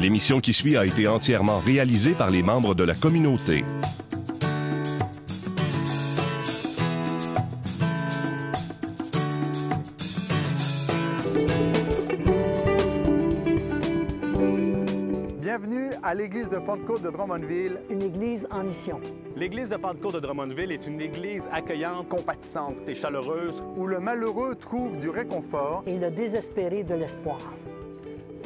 L'émission qui suit a été entièrement réalisée par les membres de la communauté. Bienvenue à l'église de Pentecôte de Drummondville. Une église en mission. L'église de Pentecôte de Drummondville est une église accueillante, compatissante et chaleureuse où le malheureux trouve du réconfort et le désespéré de l'espoir.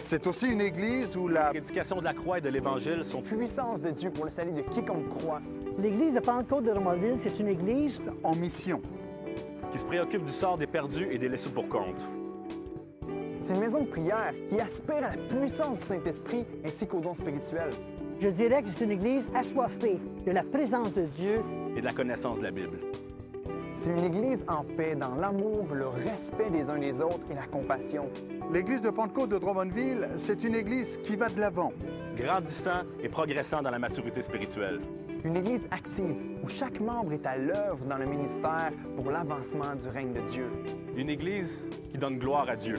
C'est aussi une église où la prédication de la croix et de l'Évangile sont puissance de Dieu pour le salut de quiconque croit. L'église de Pentecôte de Romanville, c'est une église en mission qui se préoccupe du sort des perdus et des laissés pour compte. C'est une maison de prière qui aspire à la puissance du Saint-Esprit ainsi qu'aux dons spirituels. Je dirais que c'est une église assoiffée de la présence de Dieu et de la connaissance de la Bible. C'est une Église en paix, dans l'amour, le respect des uns des autres et la compassion. L'Église de Pentecôte de Drummondville, c'est une Église qui va de l'avant. Grandissant et progressant dans la maturité spirituelle. Une Église active, où chaque membre est à l'œuvre dans le ministère pour l'avancement du règne de Dieu. Une Église qui donne gloire à Dieu,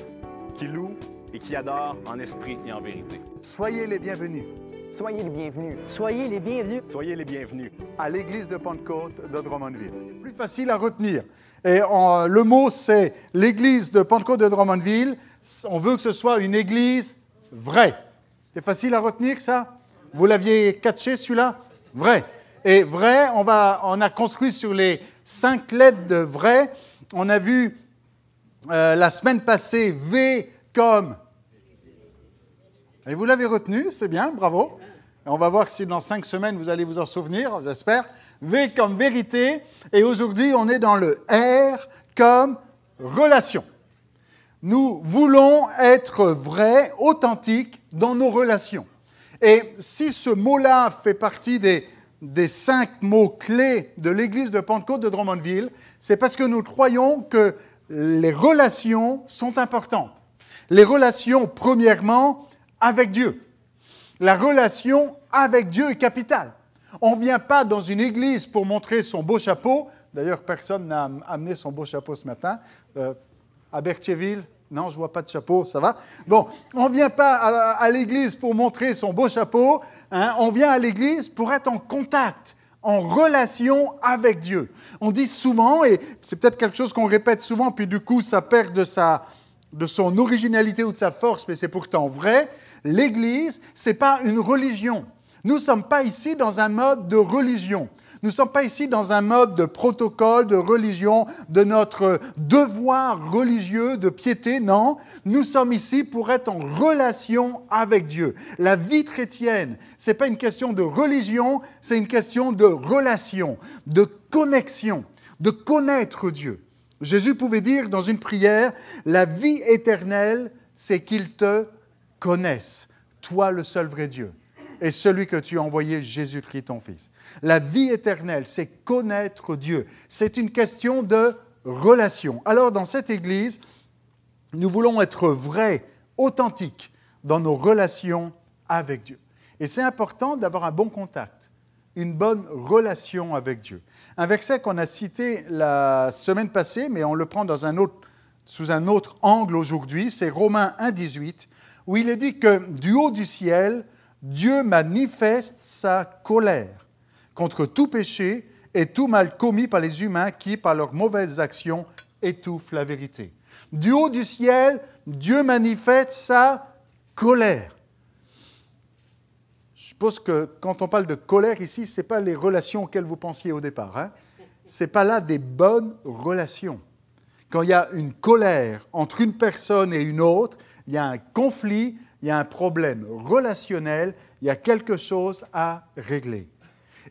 qui loue et qui adore en esprit et en vérité. Soyez les bienvenus. Soyez les bienvenus. Soyez les bienvenus. Soyez les bienvenus. À l'église de Pentecôte de Drummondville. C'est plus facile à retenir. Et euh, le mot, c'est l'église de Pentecôte de Drummondville. On veut que ce soit une église vraie. C'est facile à retenir, ça Vous l'aviez catché, celui-là Vrai. Et vrai, on, va, on a construit sur les cinq lettres de vrai. On a vu euh, la semaine passée V comme et vous l'avez retenu, c'est bien, bravo. on va voir si dans cinq semaines, vous allez vous en souvenir, j'espère. V comme vérité. Et aujourd'hui, on est dans le R comme relation. Nous voulons être vrais, authentiques dans nos relations. Et si ce mot-là fait partie des, des cinq mots clés de l'Église de Pentecôte de Drummondville, c'est parce que nous croyons que les relations sont importantes. Les relations, premièrement, avec Dieu. La relation avec Dieu est capitale. On ne vient pas dans une église pour montrer son beau chapeau. D'ailleurs, personne n'a amené son beau chapeau ce matin. Euh, à Berthierville, non, je ne vois pas de chapeau, ça va Bon, on ne vient pas à, l'église pour montrer son beau chapeau. Hein. on vient à l'église pour être en contact en relation avec Dieu. On dit souvent, et c'est peut-être quelque chose qu'on répète souvent, puis du coup ça perd de, sa, de son originalité ou de sa force, mais c'est pourtant vrai, L'Église, ce n'est pas une religion. Nous ne sommes pas ici dans un mode de religion. Nous ne sommes pas ici dans un mode de protocole, de religion, de notre devoir religieux, de piété, non. Nous sommes ici pour être en relation avec Dieu. La vie chrétienne, ce n'est pas une question de religion, c'est une question de relation, de connexion, de connaître Dieu. Jésus pouvait dire dans une prière, la vie éternelle, c'est qu'il te connaissent toi le seul vrai Dieu et celui que tu as envoyé, Jésus-Christ ton Fils. La vie éternelle, c'est connaître Dieu. C'est une question de relation. Alors dans cette Église, nous voulons être vrais, authentiques dans nos relations avec Dieu. Et c'est important d'avoir un bon contact, une bonne relation avec Dieu. Un verset qu'on a cité la semaine passée, mais on le prend dans un autre, sous un autre angle aujourd'hui, c'est Romains 1,18 où il est dit que du haut du ciel, Dieu manifeste sa colère contre tout péché et tout mal commis par les humains qui, par leurs mauvaises actions, étouffent la vérité. Du haut du ciel, Dieu manifeste sa colère. Je suppose que quand on parle de colère ici, ce n'est pas les relations auxquelles vous pensiez au départ. Hein. ce n'est pas là des bonnes relations. Quand il y a une colère entre une personne et une autre, il y a un conflit, il y a un problème relationnel, il y a quelque chose à régler.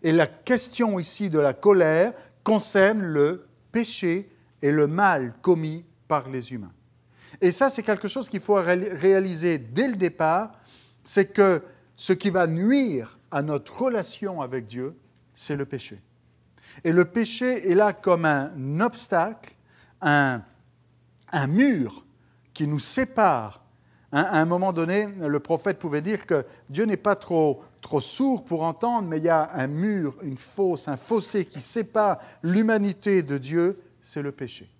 Et la question ici de la colère concerne le péché et le mal commis par les humains. Et ça, c'est quelque chose qu'il faut réaliser dès le départ, c'est que ce qui va nuire à notre relation avec Dieu, c'est le péché. Et le péché est là comme un obstacle, un, mur qui nous sépare Hein, à un moment donné, le prophète pouvait dire que Dieu n'est pas trop, trop sourd pour entendre, mais il y a un mur, une fosse, un fossé qui sépare l'humanité de Dieu, c'est le péché.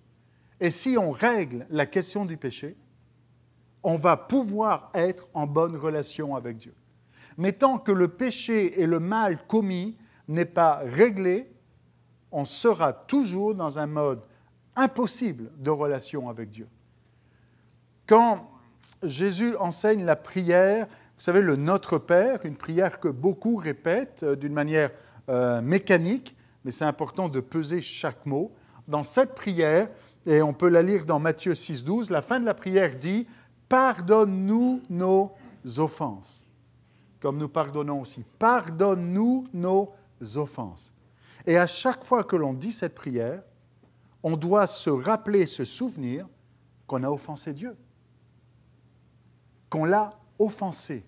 Et si on règle la question du péché, on va pouvoir être en bonne relation avec Dieu. Mais tant que le péché et le mal commis n'est pas réglé, on sera toujours dans un mode impossible de relation avec Dieu. Quand Jésus enseigne la prière, vous savez, le Notre Père, une prière que beaucoup répètent euh, d'une manière euh, mécanique, mais c'est important de peser chaque mot. Dans cette prière, et on peut la lire dans Matthieu 6, 12, la fin de la prière dit Pardonne-nous nos offenses, comme nous pardonnons aussi. Pardonne-nous nos offenses. Et à chaque fois que l'on dit cette prière, on doit se rappeler, se souvenir qu'on a offensé Dieu qu'on l'a offensé,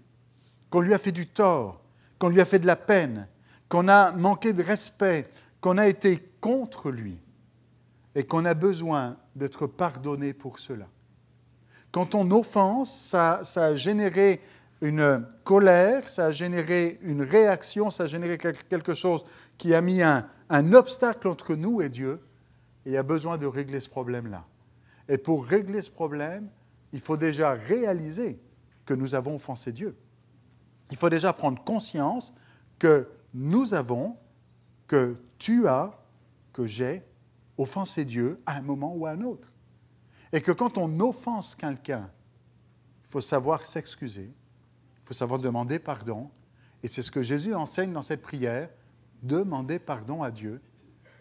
qu'on lui a fait du tort, qu'on lui a fait de la peine, qu'on a manqué de respect, qu'on a été contre lui et qu'on a besoin d'être pardonné pour cela. Quand on offense, ça, ça a généré une colère, ça a généré une réaction, ça a généré quelque chose qui a mis un, un obstacle entre nous et Dieu, et il y a besoin de régler ce problème-là. Et pour régler ce problème, il faut déjà réaliser que nous avons offensé Dieu. Il faut déjà prendre conscience que nous avons, que tu as, que j'ai offensé Dieu à un moment ou à un autre. Et que quand on offense quelqu'un, il faut savoir s'excuser, il faut savoir demander pardon. Et c'est ce que Jésus enseigne dans cette prière, demander pardon à Dieu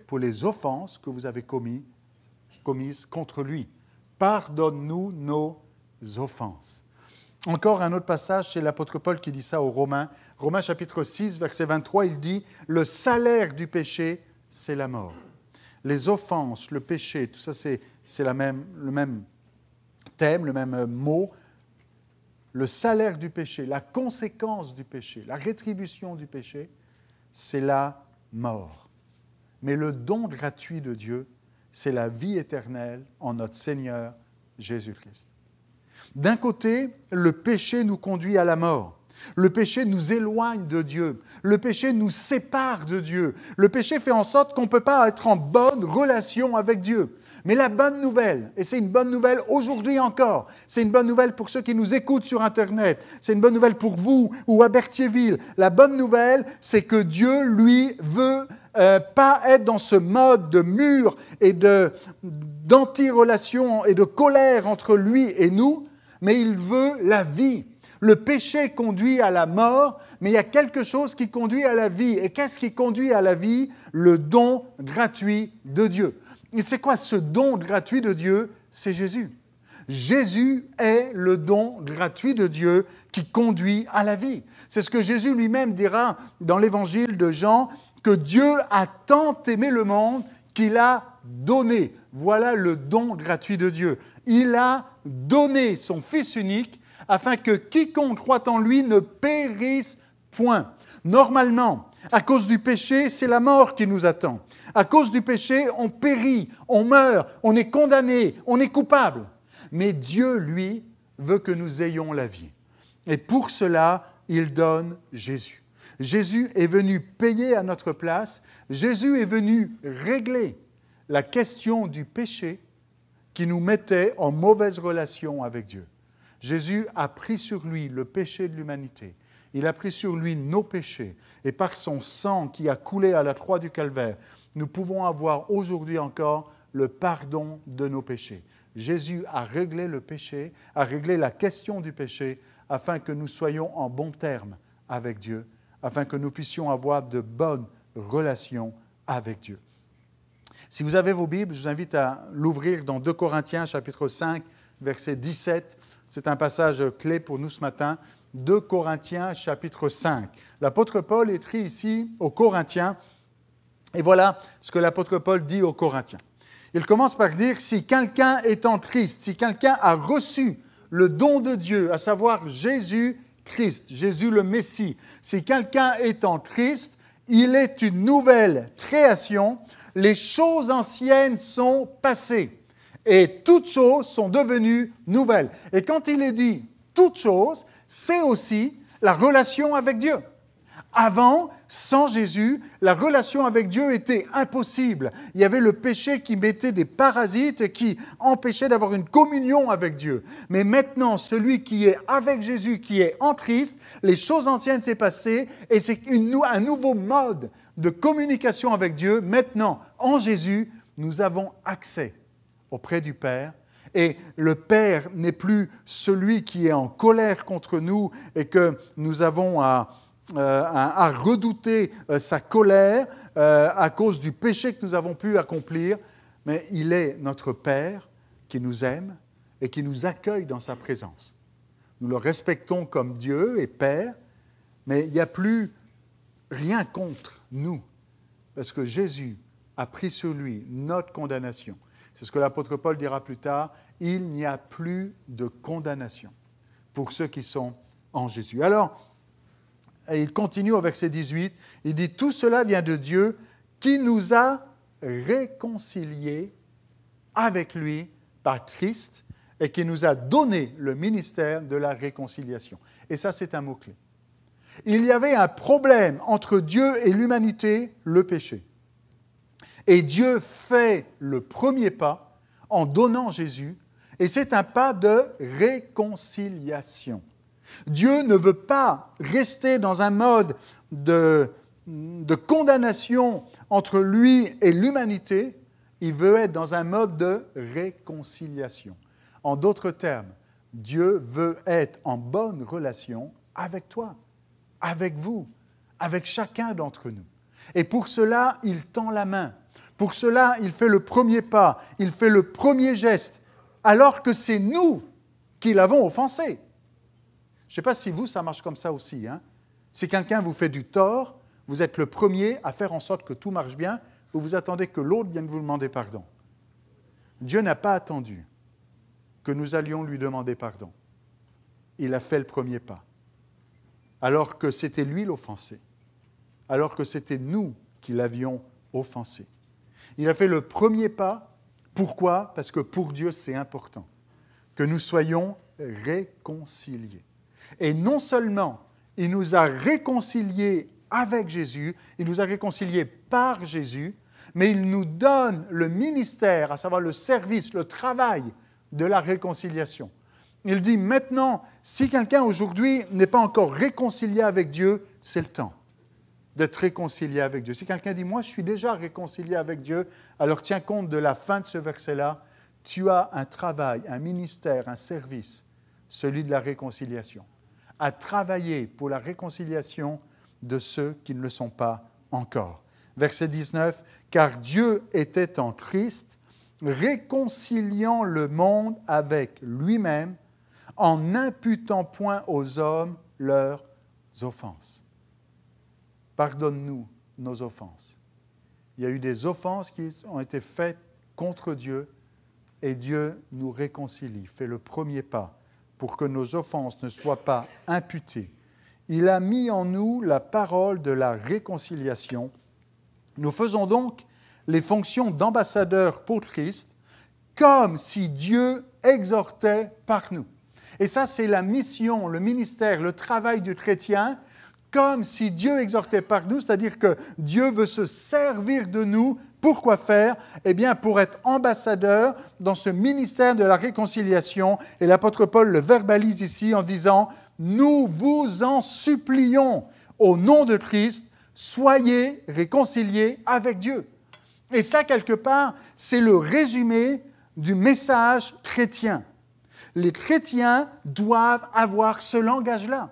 pour les offenses que vous avez commises, commises contre lui. Pardonne-nous nos offenses. Encore un autre passage, c'est l'apôtre Paul qui dit ça aux Romains. Romains chapitre 6, verset 23, il dit, le salaire du péché, c'est la mort. Les offenses, le péché, tout ça, c'est, la même, le même thème, le même euh, mot. Le salaire du péché, la conséquence du péché, la rétribution du péché, c'est la mort. Mais le don gratuit de Dieu, c'est la vie éternelle en notre Seigneur Jésus-Christ. D'un côté, le péché nous conduit à la mort. Le péché nous éloigne de Dieu. Le péché nous sépare de Dieu. Le péché fait en sorte qu'on ne peut pas être en bonne relation avec Dieu. Mais la bonne nouvelle, et c'est une bonne nouvelle aujourd'hui encore, c'est une bonne nouvelle pour ceux qui nous écoutent sur Internet, c'est une bonne nouvelle pour vous ou à Berthierville, la bonne nouvelle, c'est que Dieu, lui, veut euh, pas être dans ce mode de mur et d'anti-relation et de colère entre lui et nous, mais il veut la vie. Le péché conduit à la mort, mais il y a quelque chose qui conduit à la vie. Et qu'est-ce qui conduit à la vie Le don gratuit de Dieu. Et c'est quoi ce don gratuit de Dieu C'est Jésus. Jésus est le don gratuit de Dieu qui conduit à la vie. C'est ce que Jésus lui-même dira dans l'évangile de Jean, que Dieu a tant aimé le monde qu'il a donné. Voilà le don gratuit de Dieu. Il a donner son Fils unique afin que quiconque croit en lui ne périsse point. Normalement, à cause du péché, c'est la mort qui nous attend. À cause du péché, on périt, on meurt, on est condamné, on est coupable. Mais Dieu, lui, veut que nous ayons la vie. Et pour cela, il donne Jésus. Jésus est venu payer à notre place. Jésus est venu régler la question du péché qui nous mettait en mauvaise relation avec Dieu. Jésus a pris sur lui le péché de l'humanité. Il a pris sur lui nos péchés. Et par son sang qui a coulé à la croix du Calvaire, nous pouvons avoir aujourd'hui encore le pardon de nos péchés. Jésus a réglé le péché, a réglé la question du péché, afin que nous soyons en bon terme avec Dieu, afin que nous puissions avoir de bonnes relations avec Dieu. Si vous avez vos Bibles, je vous invite à l'ouvrir dans 2 Corinthiens chapitre 5, verset 17. C'est un passage clé pour nous ce matin. 2 Corinthiens chapitre 5. L'apôtre Paul écrit ici aux Corinthiens, et voilà ce que l'apôtre Paul dit aux Corinthiens. Il commence par dire, si quelqu'un est en Christ, si quelqu'un a reçu le don de Dieu, à savoir Jésus Christ, Jésus le Messie, si quelqu'un est en Christ, il est une nouvelle création, les choses anciennes sont passées et toutes choses sont devenues nouvelles. Et quand il est dit toutes choses, c'est aussi la relation avec Dieu. Avant, sans Jésus, la relation avec Dieu était impossible. Il y avait le péché qui mettait des parasites et qui empêchait d'avoir une communion avec Dieu. Mais maintenant, celui qui est avec Jésus, qui est en Christ, les choses anciennes s'est passées et c'est un nouveau mode de communication avec Dieu. Maintenant, en Jésus, nous avons accès auprès du Père et le Père n'est plus celui qui est en colère contre nous et que nous avons à euh, à redouter euh, sa colère euh, à cause du péché que nous avons pu accomplir, mais il est notre Père qui nous aime et qui nous accueille dans sa présence. Nous le respectons comme Dieu et Père, mais il n'y a plus rien contre nous, parce que Jésus a pris sur lui notre condamnation. C'est ce que l'apôtre Paul dira plus tard, il n'y a plus de condamnation pour ceux qui sont en Jésus. Alors, et il continue au verset 18, il dit, tout cela vient de Dieu qui nous a réconciliés avec lui par Christ et qui nous a donné le ministère de la réconciliation. Et ça, c'est un mot-clé. Il y avait un problème entre Dieu et l'humanité, le péché. Et Dieu fait le premier pas en donnant Jésus, et c'est un pas de réconciliation. Dieu ne veut pas rester dans un mode de, condamnation entre lui et l'humanité, il veut être dans un mode de réconciliation. En d'autres termes, Dieu veut être en bonne relation avec toi, avec vous, avec chacun d'entre nous. Et pour cela, il tend la main. Pour cela, il fait le premier pas, il fait le premier geste, alors que c'est nous qui l'avons offensé. Je ne sais pas si vous, ça marche comme ça aussi. Hein. Si quelqu'un vous fait du tort, vous êtes le premier à faire en sorte que tout marche bien, ou vous attendez que l'autre vienne vous demander pardon. Dieu n'a pas attendu que nous allions lui demander pardon. Il a fait le premier pas, alors que c'était lui l'offensé, alors que c'était nous qui l'avions offensé. Il a fait le premier pas. Pourquoi Parce que pour Dieu, c'est important que nous soyons réconciliés. Et non seulement il nous a réconciliés avec Jésus, il nous a réconciliés par Jésus, mais il nous donne le ministère, à savoir le service, le travail de la réconciliation. Il dit maintenant, si quelqu'un aujourd'hui n'est pas encore réconcilié avec Dieu, c'est le temps d'être réconcilié avec Dieu. Si quelqu'un dit, moi je suis déjà réconcilié avec Dieu, alors tiens compte de la fin de ce verset-là, tu as un travail, un ministère, un service, celui de la réconciliation à travailler pour la réconciliation de ceux qui ne le sont pas encore. Verset 19, car Dieu était en Christ, réconciliant le monde avec lui-même, en n'imputant point aux hommes leurs offenses. Pardonne-nous nos offenses. Il y a eu des offenses qui ont été faites contre Dieu et Dieu nous réconcilie, fait le premier pas pour que nos offenses ne soient pas imputées. Il a mis en nous la parole de la réconciliation. Nous faisons donc les fonctions d'ambassadeurs pour Christ comme si Dieu exhortait par nous. Et ça, c'est la mission, le ministère, le travail du chrétien, comme si Dieu exhortait par nous, c'est-à-dire que Dieu veut se servir de nous. Pourquoi faire Eh bien, pour être ambassadeur dans ce ministère de la réconciliation. Et l'apôtre Paul le verbalise ici en disant, nous vous en supplions au nom de Christ, soyez réconciliés avec Dieu. Et ça, quelque part, c'est le résumé du message chrétien. Les chrétiens doivent avoir ce langage-là.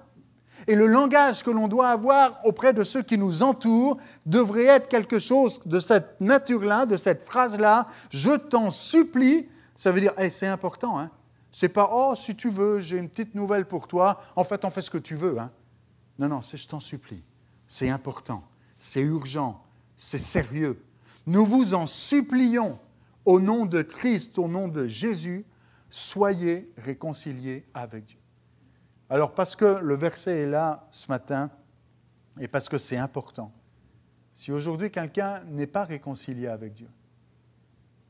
Et le langage que l'on doit avoir auprès de ceux qui nous entourent devrait être quelque chose de cette nature-là, de cette phrase-là. Je t'en supplie. Ça veut dire, c'est important. Hein? C'est pas, oh, si tu veux, j'ai une petite nouvelle pour toi. En fait, on fait ce que tu veux. Hein? Non, non, c'est je t'en supplie. C'est important. C'est urgent. C'est sérieux. Nous vous en supplions au nom de Christ, au nom de Jésus, soyez réconciliés avec Dieu. Alors parce que le verset est là ce matin et parce que c'est important, si aujourd'hui quelqu'un n'est pas réconcilié avec Dieu,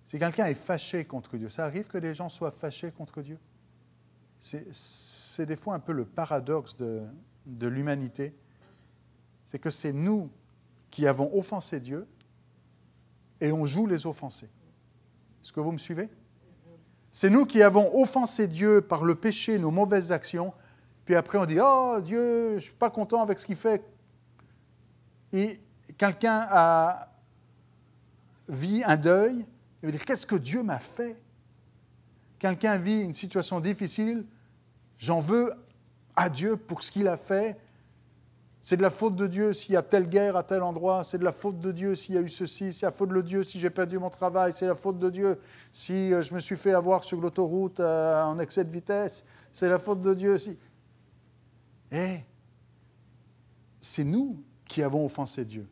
si quelqu'un est fâché contre Dieu, ça arrive que les gens soient fâchés contre Dieu C'est des fois un peu le paradoxe de, de l'humanité, c'est que c'est nous qui avons offensé Dieu et on joue les offensés. Est-ce que vous me suivez C'est nous qui avons offensé Dieu par le péché, nos mauvaises actions, puis après, on dit Oh Dieu, je ne suis pas content avec ce qu'il fait. Et quelqu'un a vit un deuil, il veut dire Qu'est-ce que Dieu m'a fait Quelqu'un vit une situation difficile, j'en veux à Dieu pour ce qu'il a fait. C'est de la faute de Dieu s'il y a telle guerre à tel endroit, c'est de la faute de Dieu s'il y a eu ceci, c'est la faute de Dieu si j'ai perdu mon travail, c'est la faute de Dieu si euh, je me suis fait avoir sur l'autoroute euh, en excès de vitesse, c'est la faute de Dieu si... Eh, c'est nous qui avons offensé Dieu.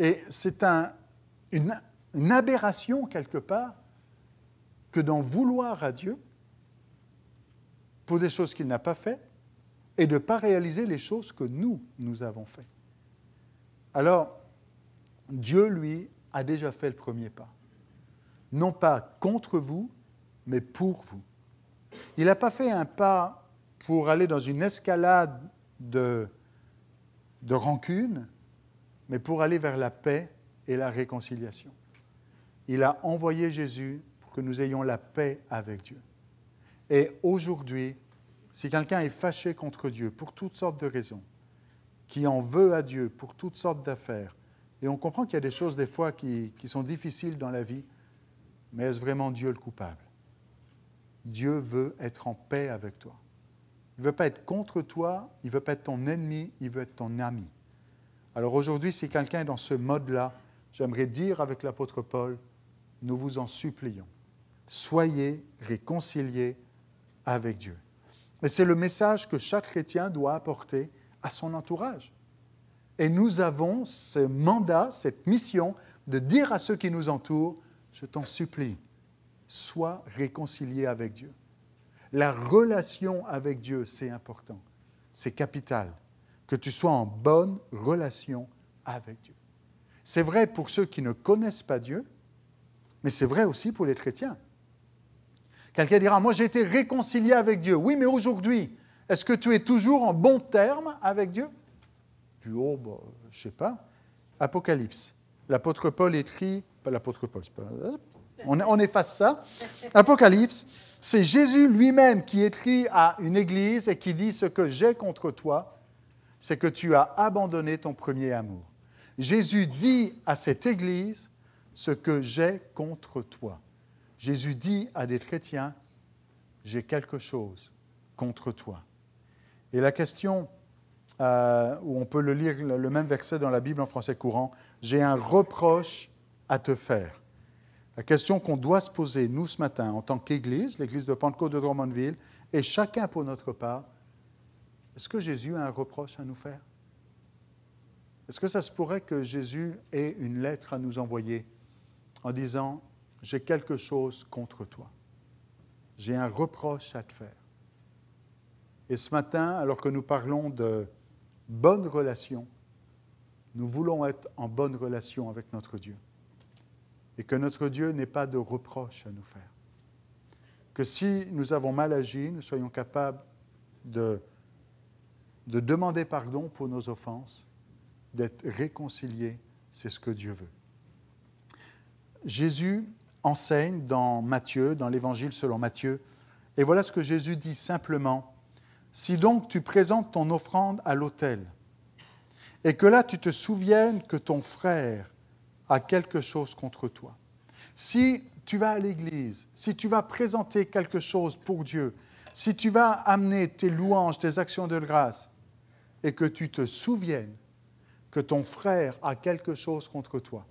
Et c'est un, une, une aberration quelque part que d'en vouloir à Dieu pour des choses qu'il n'a pas faites et de ne pas réaliser les choses que nous, nous avons faites. Alors, Dieu, lui, a déjà fait le premier pas. Non pas contre vous, mais pour vous. Il n'a pas fait un pas pour aller dans une escalade de, de rancune, mais pour aller vers la paix et la réconciliation. Il a envoyé Jésus pour que nous ayons la paix avec Dieu. Et aujourd'hui, si quelqu'un est fâché contre Dieu pour toutes sortes de raisons, qui en veut à Dieu pour toutes sortes d'affaires, et on comprend qu'il y a des choses des fois qui, qui sont difficiles dans la vie, mais est-ce vraiment Dieu le coupable Dieu veut être en paix avec toi. Il ne veut pas être contre toi, il ne veut pas être ton ennemi, il veut être ton ami. Alors aujourd'hui, si quelqu'un est dans ce mode-là, j'aimerais dire avec l'apôtre Paul, nous vous en supplions, soyez réconciliés avec Dieu. Et c'est le message que chaque chrétien doit apporter à son entourage. Et nous avons ce mandat, cette mission de dire à ceux qui nous entourent, je t'en supplie, sois réconcilié avec Dieu. La relation avec Dieu, c'est important. C'est capital. Que tu sois en bonne relation avec Dieu. C'est vrai pour ceux qui ne connaissent pas Dieu, mais c'est vrai aussi pour les chrétiens. Quelqu'un dira, moi j'ai été réconcilié avec Dieu. Oui, mais aujourd'hui, est-ce que tu es toujours en bon terme avec Dieu Du haut, oh, bah, je ne sais pas. Apocalypse. L'apôtre Paul écrit, l'apôtre Paul, on efface ça. Apocalypse c'est Jésus lui-même qui écrit à une église et qui dit ce que j'ai contre toi, c'est que tu as abandonné ton premier amour. Jésus dit à cette église ce que j'ai contre toi. Jésus dit à des chrétiens, j'ai quelque chose contre toi. Et la question, euh, où on peut le lire le même verset dans la Bible en français courant, j'ai un reproche à te faire. La question qu'on doit se poser, nous, ce matin, en tant qu'Église, l'Église de Pentecôte de Drummondville, et chacun pour notre part, est-ce que Jésus a un reproche à nous faire Est-ce que ça se pourrait que Jésus ait une lettre à nous envoyer en disant, j'ai quelque chose contre toi, j'ai un reproche à te faire Et ce matin, alors que nous parlons de bonnes relation, nous voulons être en bonne relation avec notre Dieu et que notre Dieu n'ait pas de reproche à nous faire. Que si nous avons mal agi, nous soyons capables de, de demander pardon pour nos offenses, d'être réconciliés, c'est ce que Dieu veut. Jésus enseigne dans Matthieu, dans l'Évangile selon Matthieu, et voilà ce que Jésus dit simplement. Si donc tu présentes ton offrande à l'autel, et que là tu te souviennes que ton frère a quelque chose contre toi. Si tu vas à l'église, si tu vas présenter quelque chose pour Dieu, si tu vas amener tes louanges, tes actions de grâce, et que tu te souviennes que ton frère a quelque chose contre toi.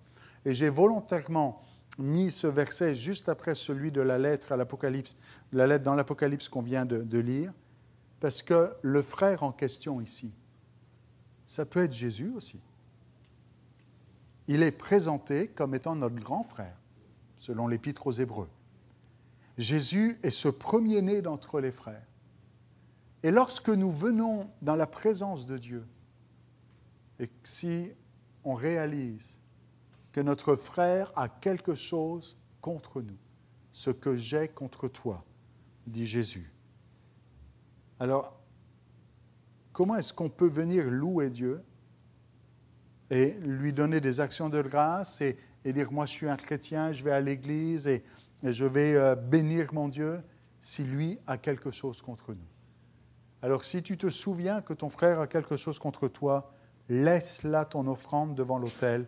Et j'ai volontairement mis ce verset juste après celui de la lettre à l'Apocalypse, la lettre dans l'Apocalypse qu'on vient de lire, parce que le frère en question ici, ça peut être Jésus aussi il est présenté comme étant notre grand frère, selon l'Épître aux Hébreux. Jésus est ce premier-né d'entre les frères. Et lorsque nous venons dans la présence de Dieu, et si on réalise que notre frère a quelque chose contre nous, ce que j'ai contre toi, dit Jésus. Alors, comment est-ce qu'on peut venir louer Dieu et lui donner des actions de grâce et, dire, moi je suis un chrétien, je vais à l'église et, je vais euh, bénir mon Dieu si lui a quelque chose contre nous. Alors si tu te souviens que ton frère a quelque chose contre toi, laisse là ton offrande devant l'autel.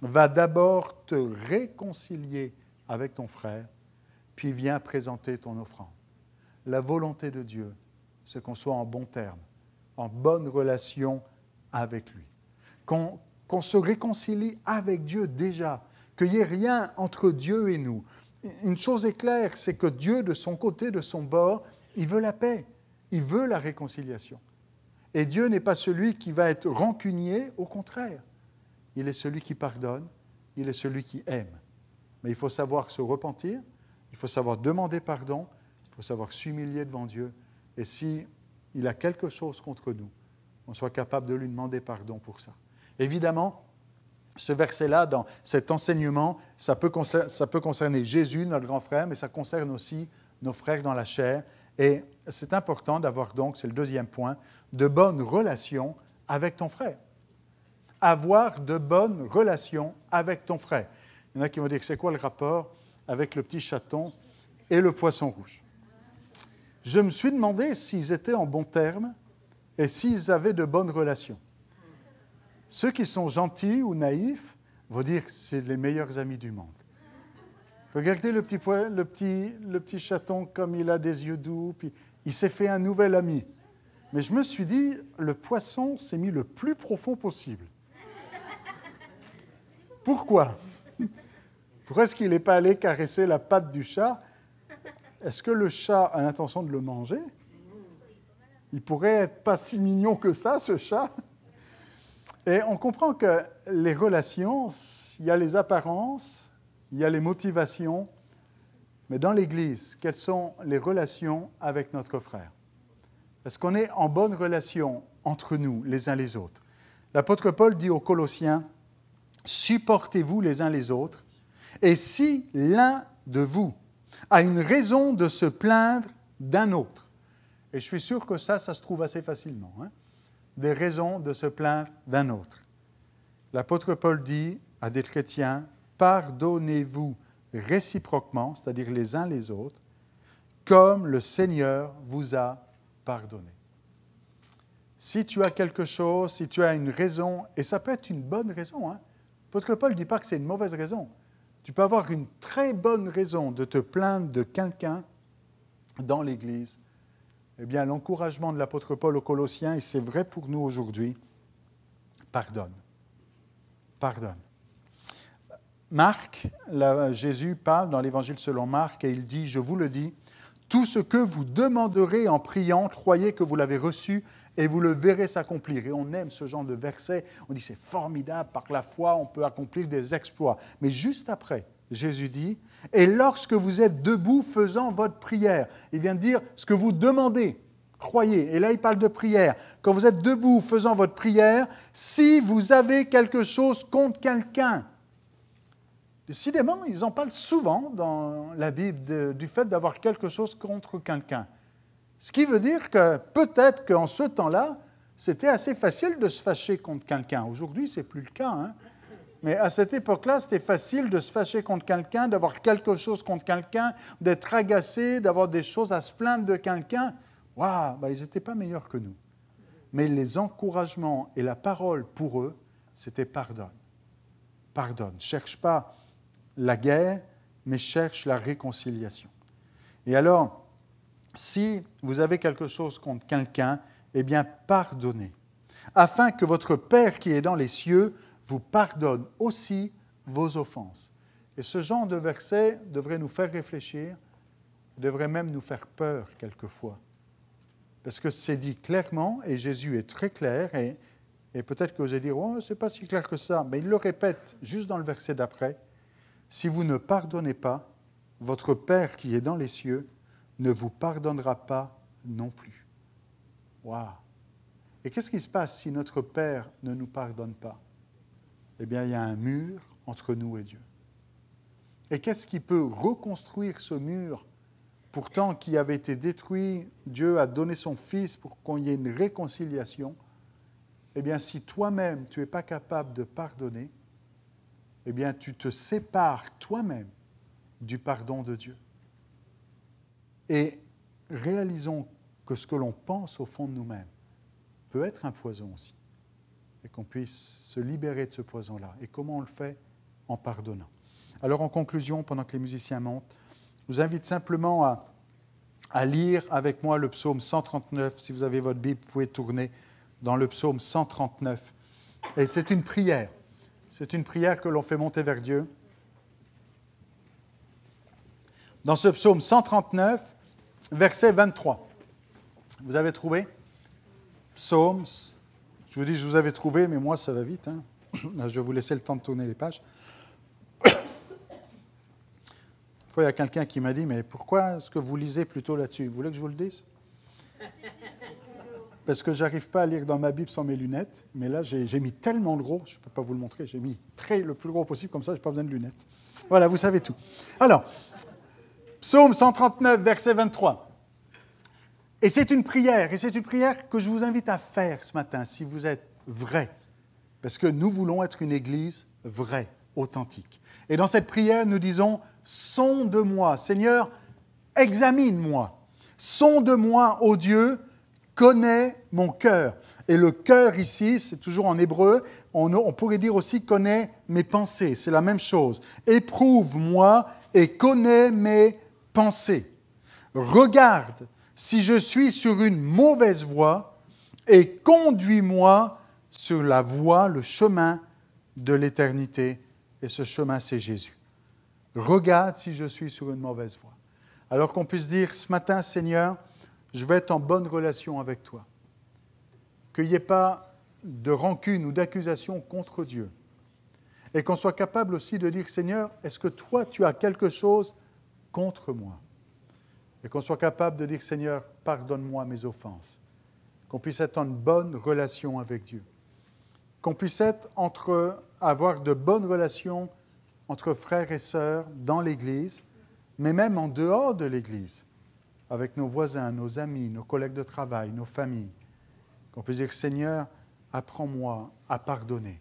Va d'abord te réconcilier avec ton frère, puis viens présenter ton offrande. La volonté de Dieu, c'est qu'on soit en bon terme, en bonne relation avec lui. Qu'on qu'on se réconcilie avec Dieu déjà, qu'il n'y ait rien entre Dieu et nous. Une chose est claire, c'est que Dieu, de son côté, de son bord, il veut la paix, il veut la réconciliation. Et Dieu n'est pas celui qui va être rancunier, au contraire. Il est celui qui pardonne, il est celui qui aime. Mais il faut savoir se repentir, il faut savoir demander pardon, il faut savoir s'humilier devant Dieu. Et si il a quelque chose contre nous, on soit capable de lui demander pardon pour ça. Évidemment, ce verset-là, dans cet enseignement, ça peut, concerner, ça peut, concerner, Jésus, notre grand frère, mais ça concerne aussi nos frères dans la chair. Et c'est important d'avoir donc, c'est le deuxième point, de bonnes relations avec ton frère. Avoir de bonnes relations avec ton frère. Il y en a qui vont dire, c'est quoi le rapport avec le petit chaton et le poisson rouge Je me suis demandé s'ils étaient en bons termes et s'ils avaient de bonnes relations. Ceux qui sont gentils ou naïfs vont dire que c'est les meilleurs amis du monde. Regardez le petit, le, le petit chaton comme il a des yeux doux, puis il s'est fait un nouvel ami. Mais je me suis dit, le poisson s'est mis le plus profond possible. Pourquoi Pourquoi est-ce qu'il n'est pas allé caresser la patte du chat Est-ce que le chat a l'intention de le manger Il pourrait être pas si mignon que ça, ce chat et on comprend que les relations, il y a les apparences, il y a les motivations, mais dans l'Église, quelles sont les relations avec notre frère Est-ce qu'on est en bonne relation entre nous, les uns les autres L'apôtre Paul dit aux Colossiens, supportez-vous les uns les autres, et si l'un de vous a une raison de se plaindre d'un autre, et je suis sûr que ça, ça se trouve assez facilement, hein, des raisons de se plaindre d'un autre. L'apôtre Paul dit à des chrétiens, pardonnez-vous réciproquement, c'est-à-dire les uns les autres, comme le Seigneur vous a pardonné. Si tu as quelque chose, si tu as une raison, et ça peut être une bonne raison, hein? l'apôtre Paul ne dit pas que c'est une mauvaise raison. Tu peux avoir une très bonne raison de te plaindre de quelqu'un dans l'Église eh bien, l'encouragement de l'apôtre Paul aux Colossiens, et c'est vrai pour nous aujourd'hui, pardonne. Pardonne. Marc, Jésus parle dans l'évangile selon Marc et il dit, je vous le dis, tout ce que vous demanderez en priant, croyez que vous l'avez reçu et vous le verrez s'accomplir. Et on aime ce genre de verset, on dit c'est formidable, par la foi on peut accomplir des exploits. Mais juste après, Jésus dit, et lorsque vous êtes debout faisant votre prière, il vient de dire ce que vous demandez, croyez. Et là, il parle de prière. Quand vous êtes debout faisant votre prière, si vous avez quelque chose contre quelqu'un, décidément, ils en parlent souvent dans la Bible du fait d'avoir quelque chose contre quelqu'un. Ce qui veut dire que peut-être qu'en ce temps-là, c'était assez facile de se fâcher contre quelqu'un. Aujourd'hui, ce n'est plus le cas. Hein. Mais à cette époque-là, c'était facile de se fâcher contre quelqu'un, d'avoir quelque chose contre quelqu'un, d'être agacé, d'avoir des choses à se plaindre de quelqu'un. Waouh, Bah, ils n'étaient pas meilleurs que nous. Mais les encouragements et la parole pour eux, c'était pardonne. Pardonne. Cherche pas la guerre, mais cherche la réconciliation. Et alors, si vous avez quelque chose contre quelqu'un, eh bien, pardonnez, afin que votre Père qui est dans les cieux vous pardonne aussi vos offenses. Et ce genre de verset devrait nous faire réfléchir, devrait même nous faire peur quelquefois. Parce que c'est dit clairement, et Jésus est très clair, et, et peut-être que vous allez dire, oh, c'est pas si clair que ça, mais il le répète juste dans le verset d'après, si vous ne pardonnez pas, votre Père qui est dans les cieux ne vous pardonnera pas non plus. Waouh Et qu'est-ce qui se passe si notre Père ne nous pardonne pas eh bien, il y a un mur entre nous et Dieu. Et qu'est-ce qui peut reconstruire ce mur pourtant qui avait été détruit Dieu a donné son Fils pour qu'on y ait une réconciliation. Eh bien, si toi-même, tu n'es pas capable de pardonner, eh bien, tu te sépares toi-même du pardon de Dieu. Et réalisons que ce que l'on pense au fond de nous-mêmes peut être un poison aussi et qu'on puisse se libérer de ce poison-là. Et comment on le fait En pardonnant. Alors en conclusion, pendant que les musiciens montent, je vous invite simplement à, lire avec moi le psaume 139. Si vous avez votre Bible, vous pouvez tourner dans le psaume 139. Et c'est une prière. C'est une prière que l'on fait monter vers Dieu. Dans ce psaume 139, verset 23. Vous avez trouvé Psaume je vous dis, je vous avais trouvé, mais moi, ça va vite. Hein. Je vais vous laisser le temps de tourner les pages. il y a quelqu'un qui m'a dit, mais pourquoi est-ce que vous lisez plutôt là-dessus Vous voulez que je vous le dise Parce que j'arrive pas à lire dans ma Bible sans mes lunettes, mais là, j'ai mis tellement gros, je ne peux pas vous le montrer, j'ai mis très, le plus gros possible, comme ça, je n'ai pas besoin de lunettes. Voilà, vous savez tout. Alors, psaume 139, verset 23. Et c'est une prière, et c'est une prière que je vous invite à faire ce matin, si vous êtes vrai, parce que nous voulons être une Église vraie, authentique. Et dans cette prière, nous disons, sonde-moi, Seigneur, examine-moi, sonde-moi, ô Dieu, connais mon cœur. Et le cœur ici, c'est toujours en hébreu, on, on, pourrait dire aussi connais mes pensées, c'est la même chose. Éprouve-moi et connais mes pensées. Regarde si je suis sur une mauvaise voie et conduis-moi sur la voie, le chemin de l'éternité. Et ce chemin, c'est Jésus. Regarde si je suis sur une mauvaise voie. Alors qu'on puisse dire ce matin, Seigneur, je vais être en bonne relation avec toi. Qu'il n'y ait pas de rancune ou d'accusation contre Dieu. Et qu'on soit capable aussi de dire, Seigneur, est-ce que toi, tu as quelque chose contre moi et qu'on soit capable de dire Seigneur, pardonne-moi mes offenses, qu'on puisse être en bonne relation avec Dieu, qu'on puisse être entre, avoir de bonnes relations entre frères et sœurs dans l'Église, mais même en dehors de l'Église, avec nos voisins, nos amis, nos collègues de travail, nos familles, qu'on puisse dire Seigneur, apprends-moi à pardonner,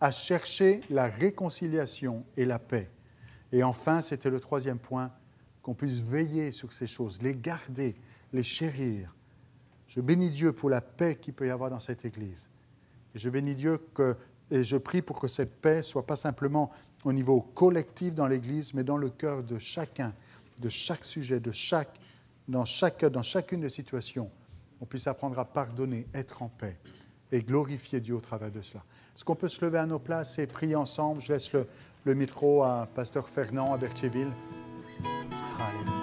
à chercher la réconciliation et la paix. Et enfin, c'était le troisième point, qu'on puisse veiller sur ces choses, les garder, les chérir. Je bénis Dieu pour la paix qu'il peut y avoir dans cette Église. Et je bénis Dieu que, et je prie pour que cette paix soit pas simplement au niveau collectif dans l'Église, mais dans le cœur de chacun, de chaque sujet, de chaque, dans, chaque, dans chacune des situations. On puisse apprendre à pardonner, être en paix et glorifier Dieu au travers de cela. Est-ce qu'on peut se lever à nos places et prier ensemble Je laisse le, le micro à Pasteur Fernand à Berthierville. 哎。